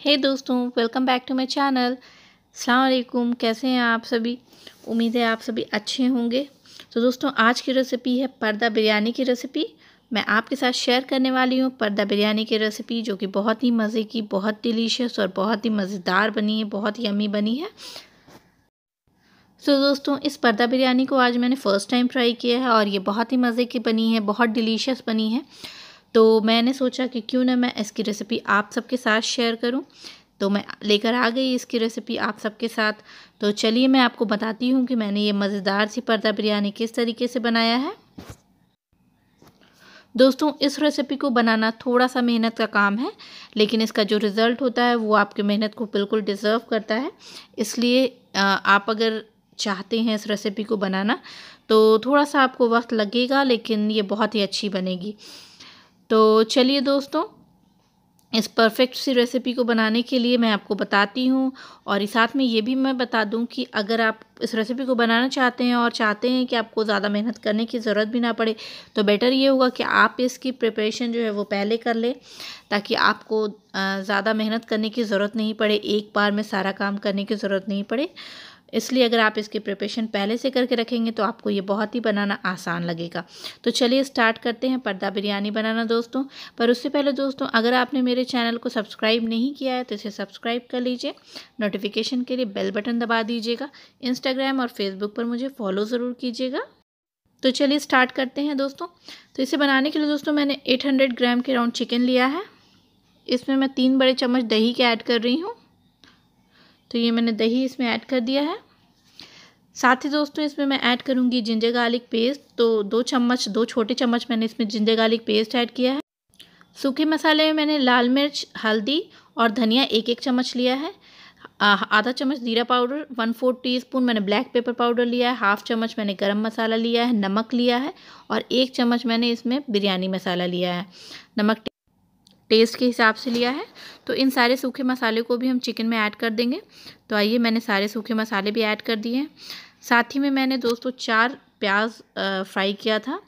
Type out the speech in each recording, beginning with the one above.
हे hey दोस्तों welcome back to my channel अलकुम कैसे हैं आप सभी उम्मीद है आप सभी अच्छे होंगे तो दोस्तों आज की रेसिपी है पर्दा बिरयानी की रेसिपी मैं आपके साथ शेयर करने वाली हूँ पर्दा बिरयानी की रेसिपी जो कि बहुत ही मज़े की बहुत डिलीशियस और बहुत ही मज़ेदार बनी है बहुत यमी बनी है सो so, दोस्तों इस पर्दा बिरयानी को आज मैंने फ़र्स्ट टाइम ट्राई किया है और ये बहुत ही मज़े की बनी है बहुत डिलीशियस बनी है तो मैंने सोचा कि क्यों ना मैं इसकी रेसिपी आप सबके साथ शेयर करूं तो मैं लेकर आ गई इसकी रेसिपी आप सबके साथ तो चलिए मैं आपको बताती हूँ कि मैंने ये मज़ेदार सी पर्दा बिरयानी किस तरीके से बनाया है दोस्तों इस रेसिपी को बनाना थोड़ा सा मेहनत का काम है लेकिन इसका जो रिज़ल्ट होता है वो आपकी मेहनत को बिल्कुल डिज़र्व करता है इसलिए आप अगर चाहते हैं इस रेसिपी को बनाना तो थोड़ा सा आपको वक्त लगेगा लेकिन ये बहुत ही अच्छी बनेगी तो चलिए दोस्तों इस परफेक्ट सी रेसिपी को बनाने के लिए मैं आपको बताती हूँ और इस साथ में ये भी मैं बता दूँ कि अगर आप इस रेसिपी को बनाना चाहते हैं और चाहते हैं कि आपको ज़्यादा मेहनत करने की ज़रूरत भी ना पड़े तो बेटर ये होगा कि आप इसकी प्रिपरेशन जो है वो पहले कर लें ताकि आपको ज़्यादा मेहनत करने की ज़रूरत नहीं पड़े एक बार में सारा काम करने की ज़रूरत नहीं पड़े इसलिए अगर आप इसकी प्रिपरेशन पहले से करके रखेंगे तो आपको ये बहुत ही बनाना आसान लगेगा तो चलिए स्टार्ट करते हैं पर्दा बिरयानी बनाना दोस्तों पर उससे पहले दोस्तों अगर आपने मेरे चैनल को सब्सक्राइब नहीं किया है तो इसे सब्सक्राइब कर लीजिए नोटिफिकेशन के लिए बेल बटन दबा दीजिएगा इंस्टाग्राम और फेसबुक पर मुझे फॉलो ज़रूर कीजिएगा तो चलिए स्टार्ट करते हैं दोस्तों तो इसे बनाने के लिए दोस्तों मैंने एट ग्राम के राउंड चिकन लिया है इसमें मैं तीन बड़े चम्मच दही के ऐड कर रही हूँ तो ये मैंने दही इसमें ऐड कर दिया है साथ ही दोस्तों इसमें मैं ऐड करूँगी जिंजर गार्लिक पेस्ट तो दो चम्मच दो छोटे चम्मच मैंने इसमें जिंजर गार्लिक पेस्ट ऐड किया है सूखे मसाले में मैंने लाल मिर्च हल्दी और धनिया एक एक चम्मच लिया है आधा चम्मच जीरा पाउडर वन फोर टीस्पून मैंने ब्लैक पेपर पाउडर लिया है हाफ चम्मच मैंने गरम मसाला लिया है नमक लिया है और एक चम्मच मैंने इसमें बिरयानी मसाला लिया है नमक टेस्ट के हिसाब से लिया है तो इन सारे सूखे मसाले को भी हम चिकन में ऐड कर देंगे तो आइए मैंने सारे सूखे मसाले भी ऐड कर दिए हैं साथ ही में मैंने दोस्तों चार प्याज फ्राई किया था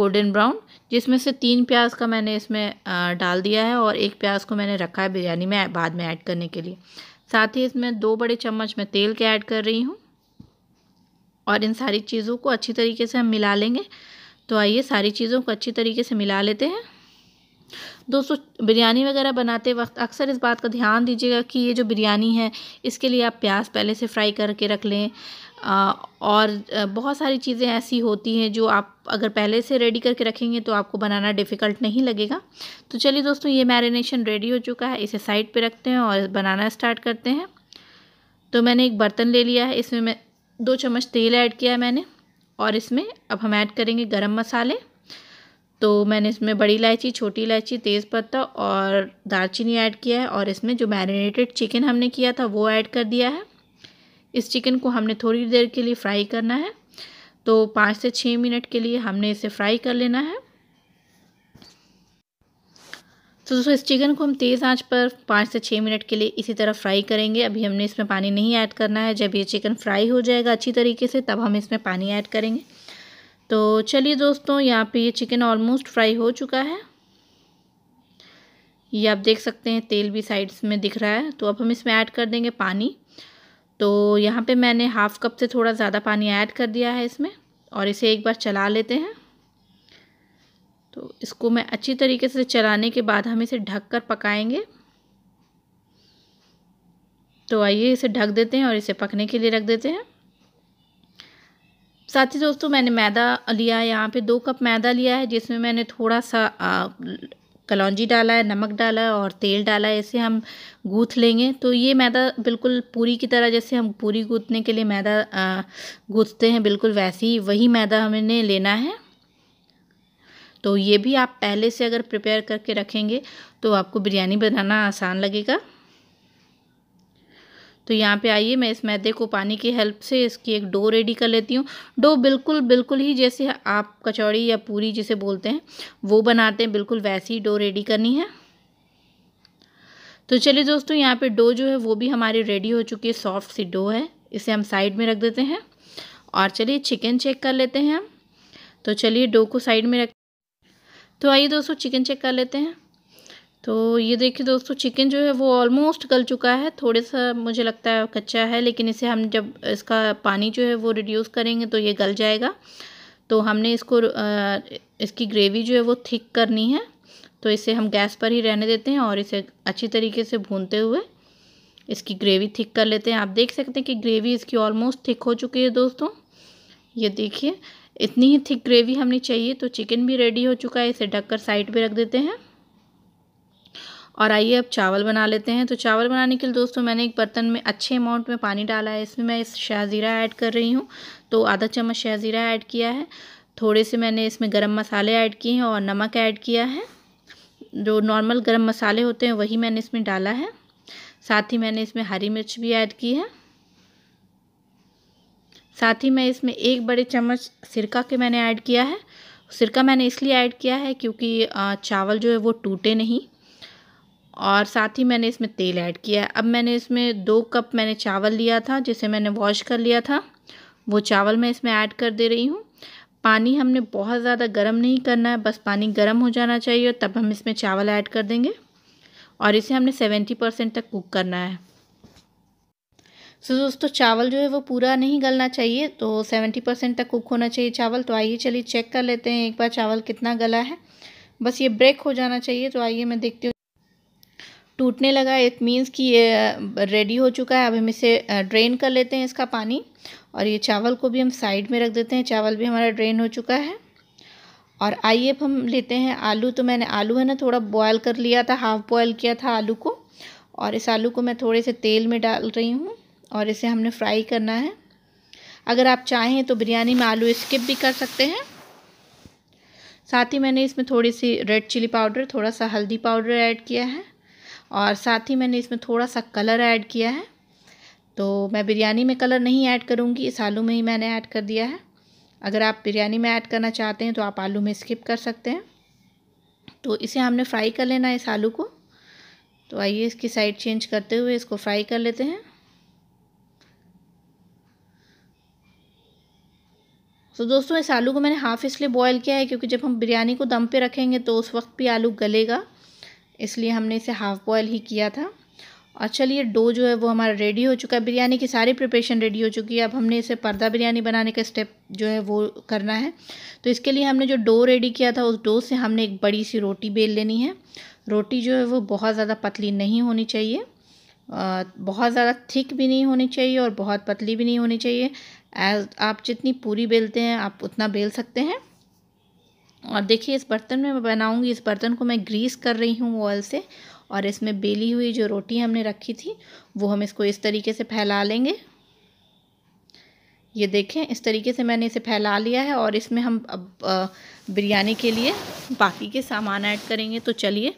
गोल्डन ब्राउन जिसमें से तीन प्याज का मैंने इसमें डाल दिया है और एक प्याज को मैंने रखा है बिरयानी में बाद में ऐड करने के लिए साथ ही इसमें दो बड़े चम्मच में तेल के ऐड कर रही हूँ और इन सारी चीज़ों को अच्छी तरीके से हम मिला लेंगे तो आइए सारी चीज़ों को अच्छी तरीके से मिला लेते हैं दोस्तों बिरयानी वगैरह बनाते वक्त अक्सर इस बात का ध्यान दीजिएगा कि ये जो बिरयानी है इसके लिए आप प्याज पहले से फ्राई करके रख लें और बहुत सारी चीज़ें ऐसी होती हैं जो आप अगर पहले से रेडी करके रखेंगे तो आपको बनाना डिफ़िकल्ट नहीं लगेगा तो चलिए दोस्तों ये मैरिनेशन रेडी हो चुका है इसे साइड पे रखते हैं और बनाना स्टार्ट करते हैं तो मैंने एक बर्तन ले लिया है इसमें मैं दो चम्मच तेल ऐड किया है मैंने और इसमें अब हम ऐड करेंगे गरम मसाले तो मैंने इसमें बड़ी इलायची छोटी इलायची तेज़पत्ता और दालचीनी ऐड किया है और इसमें जो मैरिनेटेड चिकन हमने किया था वो ऐड कर दिया है इस चिकन को हमने थोड़ी देर के लिए फ्राई करना है तो पाँच से छः मिनट के लिए हमने इसे फ्राई कर लेना है तो दोस्तों इस चिकन को हम तेज़ आंच पर पाँच से छः मिनट के लिए इसी तरह फ्राई करेंगे अभी हमने इसमें पानी नहीं ऐड करना है जब ये चिकन फ्राई हो जाएगा अच्छी तरीके से तब हम इसमें पानी ऐड करेंगे तो चलिए दोस्तों यहाँ पे ये चिकन ऑलमोस्ट फ्राई हो चुका है ये आप देख सकते हैं तेल भी साइड्स में दिख रहा है तो अब हम इसमें ऐड कर देंगे पानी तो यहाँ पे मैंने हाफ़ कप से थोड़ा ज़्यादा पानी ऐड कर दिया है इसमें और इसे एक बार चला लेते हैं तो इसको मैं अच्छी तरीके से चलाने के बाद हम इसे ढक कर पकाएंगे तो आइए इसे ढक देते हैं और इसे पकने के लिए रख देते हैं साथ ही दोस्तों मैंने मैदा लिया है यहाँ पे दो कप मैदा लिया है जिसमें मैंने थोड़ा सा कलौजी डाला है नमक डाला है और तेल डाला है इसे हम गूँथ लेंगे तो ये मैदा बिल्कुल पूरी की तरह जैसे हम पूरी गूँथने के लिए मैदा गूँथते हैं बिल्कुल वैसे ही वही मैदा हमें लेना है तो ये भी आप पहले से अगर प्रिपेयर करके रखेंगे तो आपको बिरयानी बनाना आसान लगेगा तो यहाँ पे आइए मैं इस मैदे को पानी की हेल्प से इसकी एक डो रेडी कर लेती हूँ डो बिल्कुल बिल्कुल ही जैसे आप कचौड़ी या पूरी जिसे बोलते हैं वो बनाते हैं बिल्कुल वैसी ही डो रेडी करनी है तो चलिए दोस्तों यहाँ पे डो जो है वो भी हमारी रेडी हो चुकी है सॉफ्ट सी डो है इसे हम साइड में रख देते हैं और चलिए चिकन चेक कर लेते हैं हम तो चलिए डो को साइड में रख तो आइए दोस्तों चिकन चेक कर लेते हैं तो ये देखिए दोस्तों चिकन जो है वो ऑलमोस्ट गल चुका है थोड़े सा मुझे लगता है कच्चा है लेकिन इसे हम जब इसका पानी जो है वो रिड्यूस करेंगे तो ये गल जाएगा तो हमने इसको इसकी ग्रेवी जो है वो थिक करनी है तो इसे हम गैस पर ही रहने देते हैं और इसे अच्छी तरीके से भूनते हुए इसकी ग्रेवी थिक कर लेते हैं आप देख सकते हैं कि ग्रेवी इसकी ऑलमोस्ट थिक हो चुकी है दोस्तों ये देखिए इतनी ही थिक ग्रेवी हमने चाहिए तो चिकन भी रेडी हो चुका है इसे ढककर साइड पे रख देते हैं और आइए अब चावल बना लेते हैं तो चावल बनाने के लिए दोस्तों मैंने एक बर्तन में अच्छे अमाउंट में पानी डाला है इसमें मैं इस शाहज़ीरा ऐड कर रही हूँ तो आधा चम्मच शाहज़ीरा ऐड किया है थोड़े से मैंने इसमें गरम मसाले ऐड किए हैं और नमक ऐड किया है जो नॉर्मल गरम मसाले होते हैं वही मैंने इसमें डाला है साथ ही मैंने इसमें हरी मिर्च भी ऐड की है साथ ही मैं इसमें एक बड़े चम्मच सिरका के मैंने ऐड किया है सिरका मैंने इसलिए ऐड किया है क्योंकि चावल जो है वो टूटे नहीं और साथ ही मैंने इसमें तेल ऐड किया है अब मैंने इसमें दो कप मैंने चावल लिया था जिसे मैंने वॉश कर लिया था वो चावल मैं इसमें ऐड कर दे रही हूँ पानी हमने बहुत ज़्यादा गर्म नहीं करना है बस पानी गर्म हो जाना चाहिए तब हम इसमें चावल ऐड कर देंगे और इसे हमने सेवेंटी परसेंट तक कुक करना है सो so, दोस्तों चावल जो है वो पूरा नहीं गलना चाहिए तो सेवेंटी परसेंट तक कुक होना चाहिए चावल तो आइए चलिए चेक कर लेते हैं एक बार चावल कितना गला है बस ये ब्रेक हो जाना चाहिए तो आइए मैं देखती हूँ टूटने लगा इट मीन्स कि ये रेडी हो चुका है अब हम इसे ड्रेन कर लेते हैं इसका पानी और ये चावल को भी हम साइड में रख देते हैं चावल भी हमारा ड्रेन हो चुका है और आइए अब हम लेते हैं आलू तो मैंने आलू है ना थोड़ा बॉयल कर लिया था हाफ़ बॉयल किया था आलू को और इस आलू को मैं थोड़े से तेल में डाल रही हूँ और इसे हमने फ्राई करना है अगर आप चाहें तो बिरयानी में आलू स्किप भी कर सकते हैं साथ ही मैंने इसमें थोड़ी सी रेड चिली पाउडर थोड़ा सा हल्दी पाउडर ऐड किया है और साथ ही मैंने इसमें थोड़ा सा कलर ऐड किया है तो मैं बिरयानी में कलर नहीं ऐड करूँगी इस आलू में ही मैंने ऐड कर दिया है अगर आप बिरयानी में ऐड करना चाहते हैं तो आप आलू में स्किप कर सकते हैं तो इसे हमने फ्राई कर लेना है इस आलू को तो आइए इसकी साइड चेंज करते हुए इसको फ्राई कर लेते हैं तो दोस्तों इस आलू को मैंने हाफ़ इसलिए बॉईल किया है क्योंकि जब हम बिरयानी को दम पे रखेंगे तो उस वक्त भी आलू गलेगा इसलिए हमने इसे हाफ़ बॉयल ही किया था और चलिए डो जो है वो हमारा रेडी हो चुका है बिरयानी की सारी प्रिपरेशन रेडी हो चुकी है अब हमने इसे पर्दा बिरयानी बनाने का स्टेप जो है वो करना है तो इसके लिए हमने जो डो रेडी किया था उस डो से हमने एक बड़ी सी रोटी बेल लेनी है रोटी जो है वो बहुत ज़्यादा पतली नहीं होनी चाहिए बहुत ज़्यादा थिक भी नहीं होनी चाहिए और बहुत पतली भी नहीं होनी चाहिए एज आप जितनी पूरी बेलते हैं आप उतना बेल सकते हैं और देखिए इस बर्तन में मैं बनाऊँगी इस बर्तन को मैं ग्रीस कर रही हूँ ऑयल से और इसमें बेली हुई जो रोटी हमने रखी थी वो हम इसको इस तरीके से फैला लेंगे ये देखें इस तरीके से मैंने इसे फैला लिया है और इसमें हम अब बिरयानी के लिए बाकी के सामान ऐड करेंगे तो चलिए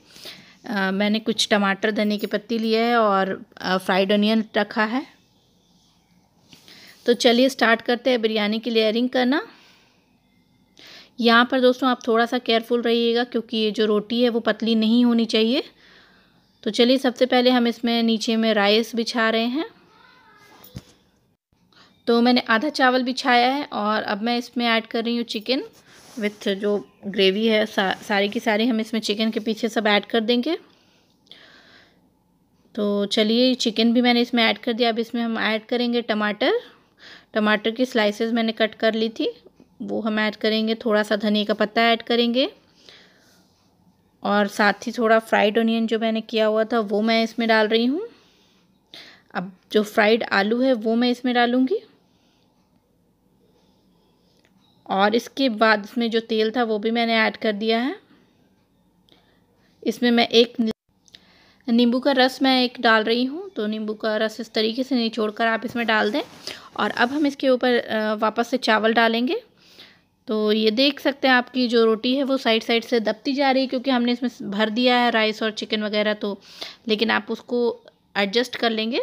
मैंने कुछ टमाटर धनिया की पत्ती लिया है और फ्राइड अनियन रखा है तो चलिए स्टार्ट करते हैं बिरयानी की लेयरिंग करना यहाँ पर दोस्तों आप थोड़ा सा केयरफुल रहिएगा क्योंकि ये जो रोटी है वो पतली नहीं होनी चाहिए तो चलिए सबसे पहले हम इसमें नीचे में राइस बिछा रहे हैं तो मैंने आधा चावल बिछाया है और अब मैं इसमें ऐड कर रही हूँ चिकन विथ जो ग्रेवी है सा, सारी की सारी हम इसमें चिकन के पीछे सब ऐड कर देंगे तो चलिए चिकन भी मैंने इसमें ऐड कर दिया अब इसमें हम ऐड करेंगे टमाटर टमाटर की स्लाइसेस मैंने कट कर ली थी वो हम ऐड करेंगे थोड़ा सा धनिया का पत्ता ऐड करेंगे और साथ ही थोड़ा फ्राइड ऑनियन जो मैंने किया हुआ था वो मैं इसमें डाल रही हूँ अब जो फ्राइड आलू है वो मैं इसमें डालूँगी और इसके बाद इसमें जो तेल था वो भी मैंने ऐड कर दिया है इसमें मैं एक नींबू का रस मैं एक डाल रही हूँ तो नींबू का रस इस तरीके से निचोड़ कर आप इसमें डाल दें और अब हम इसके ऊपर वापस से चावल डालेंगे तो ये देख सकते हैं आपकी जो रोटी है वो साइड साइड से दबती जा रही है क्योंकि हमने इसमें भर दिया है राइस और चिकन वगैरह तो लेकिन आप उसको एडजस्ट कर लेंगे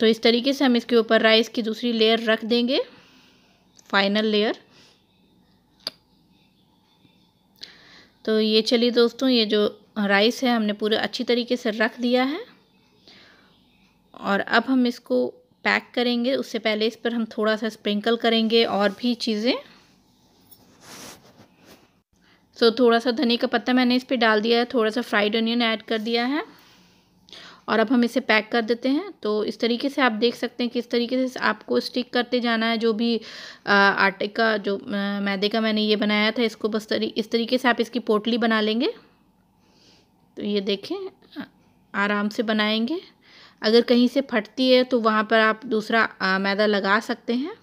तो इस तरीके से हम इसके ऊपर राइस की दूसरी लेयर रख देंगे फाइनल लेयर तो ये चलिए दोस्तों ये जो राइस है हमने पूरे अच्छी तरीके से रख दिया है और अब हम इसको पैक करेंगे उससे पहले इस पर हम थोड़ा सा स्प्रिंकल करेंगे और भी चीज़ें सो so, थोड़ा सा धनिया का पत्ता मैंने इस पर डाल दिया है थोड़ा सा फ्राइड अनियन ऐड कर दिया है और अब हम इसे पैक कर देते हैं तो इस तरीके से आप देख सकते हैं कि इस तरीके से आपको स्टिक करते जाना है जो भी आ, आटे का जो आ, मैदे का मैंने ये बनाया था इसको बस तरी, इस तरीके से आप इसकी पोटली बना लेंगे तो ये देखें आराम से बनाएंगे अगर कहीं से फटती है तो वहाँ पर आप दूसरा आ, मैदा लगा सकते हैं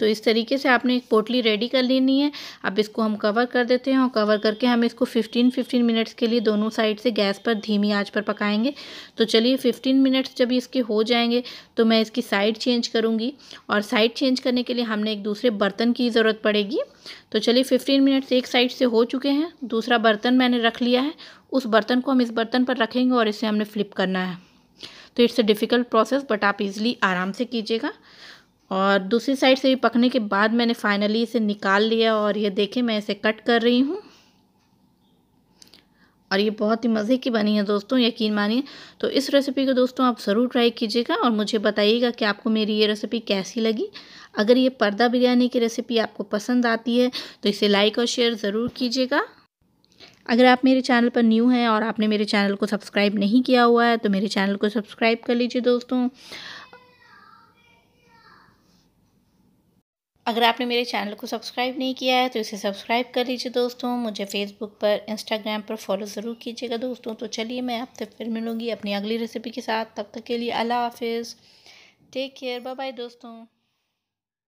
तो इस तरीके से आपने एक पोटली रेडी कर लेनी है अब इसको हम कवर कर देते हैं और कवर करके हम इसको 15 15 मिनट्स के लिए दोनों साइड से गैस पर धीमी आंच पर पकाएंगे तो चलिए 15 मिनट्स जब इसके हो जाएंगे तो मैं इसकी साइड चेंज करूँगी और साइड चेंज करने के लिए हमने एक दूसरे बर्तन की ज़रूरत पड़ेगी तो चलिए फिफ्टीन मिनट्स एक साइड से हो चुके हैं दूसरा बर्तन मैंने रख लिया है उस बर्तन को हम इस बर्तन पर रखेंगे और इसे हमने फ्लिप करना है तो it's a difficult process but आप इज़िली आराम से कीजिएगा और दूसरी साइड से भी पकने के बाद मैंने फाइनली इसे निकाल लिया और ये देखें मैं इसे कट कर रही हूँ और ये बहुत ही मज़े की बनी है दोस्तों यकीन मानिए तो इस रेसिपी को दोस्तों आप ज़रूर ट्राई कीजिएगा और मुझे बताइएगा कि आपको मेरी ये रेसिपी कैसी लगी अगर ये पर्दा बिरयानी की रेसिपी आपको पसंद आती है तो इसे लाइक और शेयर ज़रूर कीजिएगा अगर आप मेरे चैनल पर न्यू हैं और आपने मेरे चैनल को सब्सक्राइब नहीं किया हुआ है तो मेरे चैनल को सब्सक्राइब कर लीजिए दोस्तों अगर आपने मेरे चैनल को सब्सक्राइब नहीं किया है तो इसे सब्सक्राइब कर लीजिए दोस्तों मुझे फेसबुक पर इंस्टाग्राम पर फॉलो ज़रूर कीजिएगा दोस्तों तो चलिए मैं आपसे फिर मिलूँगी अपनी अगली रेसिपी के साथ तब तक के लिए अल्लाह हाफिज़ टेक केयर बाय बाय दोस्तों